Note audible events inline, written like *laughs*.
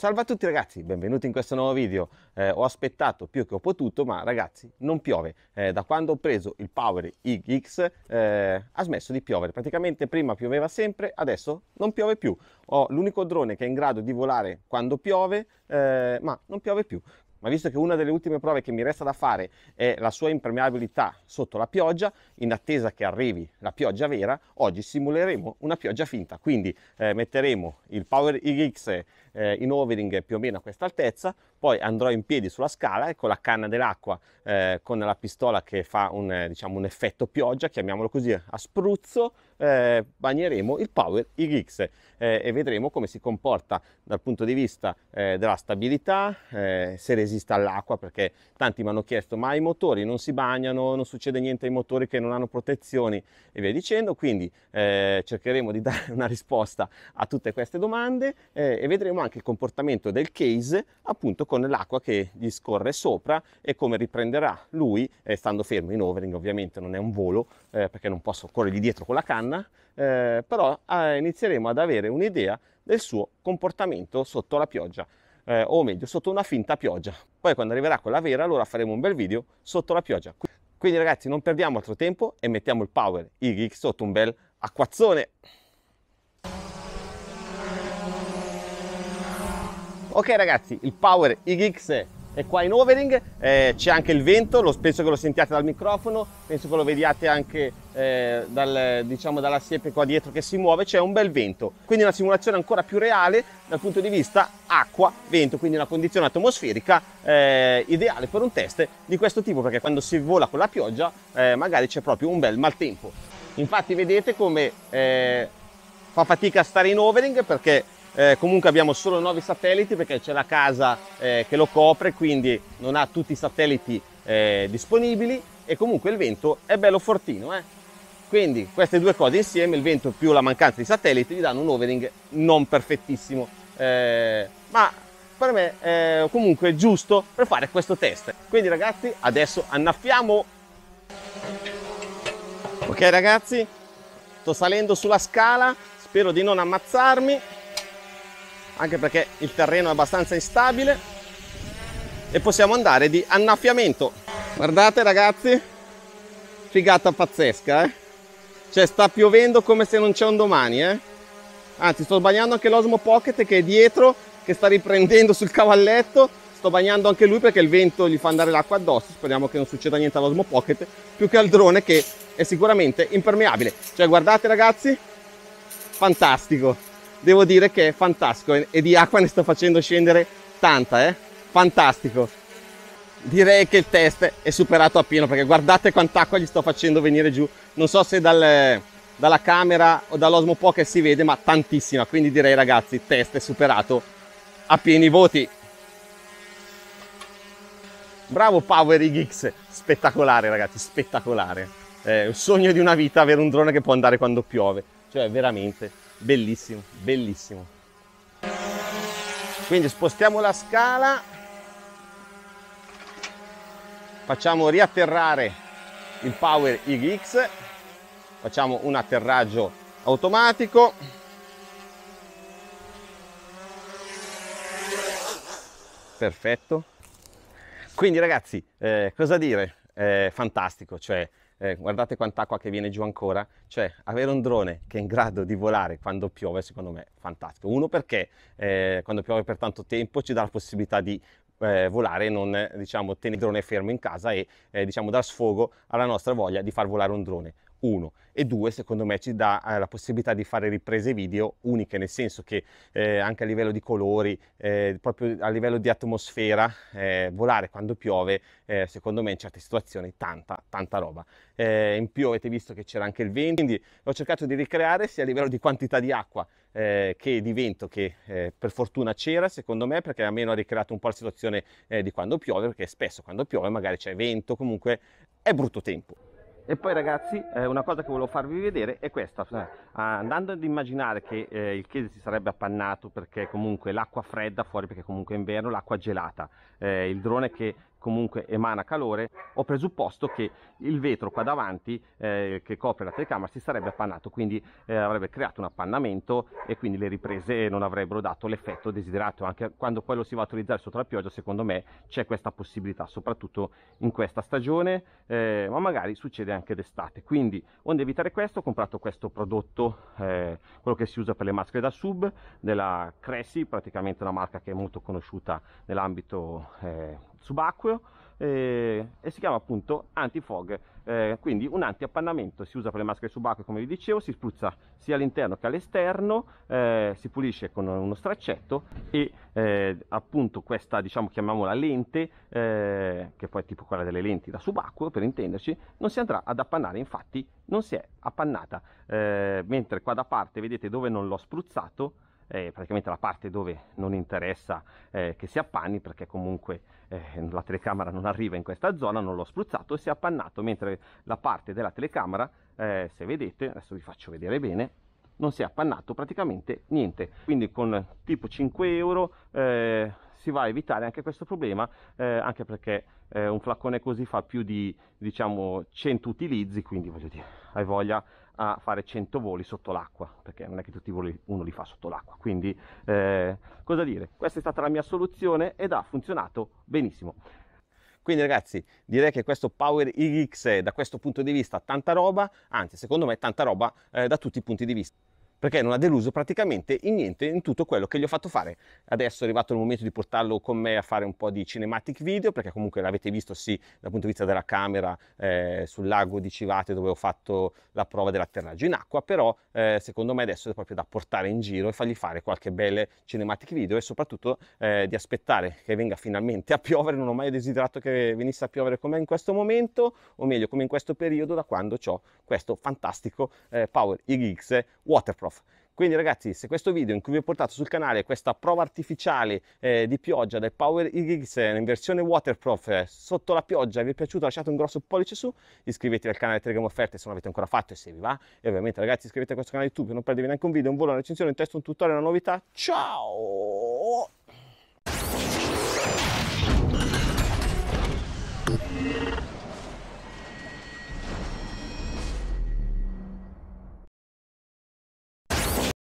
Salve a tutti ragazzi, benvenuti in questo nuovo video. Eh, ho aspettato più che ho potuto, ma ragazzi non piove. Eh, da quando ho preso il Power X eh, ha smesso di piovere. Praticamente prima pioveva sempre, adesso non piove più. Ho l'unico drone che è in grado di volare quando piove, eh, ma non piove più ma visto che una delle ultime prove che mi resta da fare è la sua impermeabilità sotto la pioggia, in attesa che arrivi la pioggia vera, oggi simuleremo una pioggia finta, quindi eh, metteremo il Power IX eh, in overing più o meno a questa altezza, poi andrò in piedi sulla scala e con la canna dell'acqua eh, con la pistola che fa un, diciamo, un, effetto pioggia, chiamiamolo così, a spruzzo, eh, bagneremo il Power IX eh, e vedremo come si comporta dal punto di vista eh, della stabilità, eh, se resiste all'acqua, perché tanti mi hanno chiesto ma i motori non si bagnano, non succede niente ai motori che non hanno protezioni e via dicendo, quindi eh, cercheremo di dare *laughs* una risposta a tutte queste domande e vedremo anche il comportamento del case appunto con l'acqua che gli scorre sopra e come riprenderà lui eh, stando fermo in overing ovviamente non è un volo eh, perché non posso correre dietro con la canna eh, però ah, inizieremo ad avere un'idea del suo comportamento sotto la pioggia eh, o meglio sotto una finta pioggia poi quando arriverà quella vera allora faremo un bel video sotto la pioggia quindi ragazzi non perdiamo altro tempo e mettiamo il Power YX sotto un bel acquazzone Ok ragazzi, il Power IGX è qua in overing, eh, c'è anche il vento, lo, penso che lo sentiate dal microfono, penso che lo vediate anche eh, dal, diciamo, dalla siepe qua dietro che si muove, c'è un bel vento, quindi una simulazione ancora più reale dal punto di vista acqua, vento, quindi una condizione atmosferica eh, ideale per un test di questo tipo, perché quando si vola con la pioggia eh, magari c'è proprio un bel maltempo. Infatti vedete come eh, fa fatica a stare in overing perché eh, comunque abbiamo solo 9 satelliti perché c'è la casa eh, che lo copre, quindi non ha tutti i satelliti eh, disponibili e comunque il vento è bello fortino. Eh. Quindi queste due cose insieme, il vento più la mancanza di satelliti, gli danno un overing non perfettissimo, eh, ma per me eh, è comunque giusto per fare questo test. Quindi ragazzi, adesso annaffiamo! Ok ragazzi, sto salendo sulla scala, spero di non ammazzarmi anche perché il terreno è abbastanza instabile e possiamo andare di annaffiamento guardate ragazzi figata pazzesca eh? cioè sta piovendo come se non c'è un domani eh? anzi sto sbagliando anche l'Osmo Pocket che è dietro che sta riprendendo sul cavalletto sto bagnando anche lui perché il vento gli fa andare l'acqua addosso speriamo che non succeda niente all'Osmo Pocket più che al drone che è sicuramente impermeabile cioè guardate ragazzi fantastico devo dire che è fantastico e di acqua ne sto facendo scendere tanta, eh? Fantastico. Direi che il test è superato appieno perché guardate quant'acqua gli sto facendo venire giù. Non so se dal, dalla camera o dall'Osmo Pocket si vede, ma tantissima. Quindi direi ragazzi, test è superato a pieni voti. Bravo Power X, spettacolare ragazzi, spettacolare. È un sogno di una vita avere un drone che può andare quando piove, cioè veramente bellissimo bellissimo quindi spostiamo la scala facciamo riatterrare il power igx facciamo un atterraggio automatico perfetto quindi ragazzi eh, cosa dire eh, fantastico cioè eh, guardate quant'acqua che viene giù ancora, cioè avere un drone che è in grado di volare quando piove secondo me è fantastico. Uno perché eh, quando piove per tanto tempo ci dà la possibilità di eh, volare e non diciamo, tenere il drone fermo in casa e eh, diciamo, dar sfogo alla nostra voglia di far volare un drone uno e due secondo me ci dà eh, la possibilità di fare riprese video uniche nel senso che eh, anche a livello di colori eh, proprio a livello di atmosfera eh, volare quando piove eh, secondo me in certe situazioni tanta tanta roba eh, in più avete visto che c'era anche il vento quindi ho cercato di ricreare sia a livello di quantità di acqua che di vento che per fortuna c'era secondo me perché almeno ha ricreato un po' la situazione di quando piove perché spesso quando piove magari c'è vento comunque è brutto tempo e poi ragazzi, eh, una cosa che volevo farvi vedere è questa. Cioè, ah, andando ad immaginare che eh, il chiese si sarebbe appannato perché comunque l'acqua fredda fuori, perché comunque è inverno, l'acqua gelata. Eh, il drone che comunque emana calore, ho presupposto che il vetro qua davanti eh, che copre la telecamera si sarebbe appannato, quindi eh, avrebbe creato un appannamento e quindi le riprese non avrebbero dato l'effetto desiderato, anche quando poi lo si va a utilizzare sotto la pioggia, secondo me c'è questa possibilità, soprattutto in questa stagione, eh, ma magari succede anche d'estate. Quindi, onde evitare questo, ho comprato questo prodotto, eh, quello che si usa per le maschere da sub della Cressy, praticamente una marca che è molto conosciuta nell'ambito eh, subacqueo eh, e si chiama appunto antifog eh, quindi un anti-appannamento. si usa per le maschere subacquee come vi dicevo si spruzza sia all'interno che all'esterno eh, si pulisce con uno straccetto e eh, appunto questa diciamo chiamiamola lente eh, che poi è tipo quella delle lenti da subacqueo per intenderci non si andrà ad appannare infatti non si è appannata eh, mentre qua da parte vedete dove non l'ho spruzzato eh, praticamente la parte dove non interessa eh, che si appanni perché comunque eh, la telecamera non arriva in questa zona, non l'ho spruzzato e si è appannato mentre la parte della telecamera, eh, se vedete, adesso vi faccio vedere bene, non si è appannato praticamente niente quindi con tipo 5 euro eh, si va a evitare anche questo problema eh, anche perché eh, un flaccone così fa più di diciamo 100 utilizzi quindi voglio dire hai voglia a fare 100 voli sotto l'acqua, perché non è che tutti i voli uno li fa sotto l'acqua. Quindi, eh, cosa dire, questa è stata la mia soluzione ed ha funzionato benissimo. Quindi ragazzi, direi che questo Power X da questo punto di vista tanta roba, anzi secondo me tanta roba eh, da tutti i punti di vista perché non ha deluso praticamente in niente, in tutto quello che gli ho fatto fare. Adesso è arrivato il momento di portarlo con me a fare un po' di cinematic video, perché comunque l'avete visto sì dal punto di vista della camera eh, sul lago di Civate dove ho fatto la prova dell'atterraggio in acqua, però eh, secondo me adesso è proprio da portare in giro e fargli fare qualche belle cinematic video e soprattutto eh, di aspettare che venga finalmente a piovere, non ho mai desiderato che venisse a piovere come in questo momento, o meglio come in questo periodo da quando ho questo fantastico eh, Power IGX Waterproof prof. Quindi ragazzi, se questo video in cui vi ho portato sul canale questa prova artificiale eh, di pioggia del Power X eh, in versione waterproof eh, sotto la pioggia vi è piaciuto lasciate un grosso pollice su, iscrivetevi al canale Telegram Offerte se non l'avete ancora fatto e se vi va. E ovviamente ragazzi iscrivetevi a questo canale YouTube per non perdervi neanche un video, un volo, una recensione, un testo, un tutorial, una novità. Ciao! Thank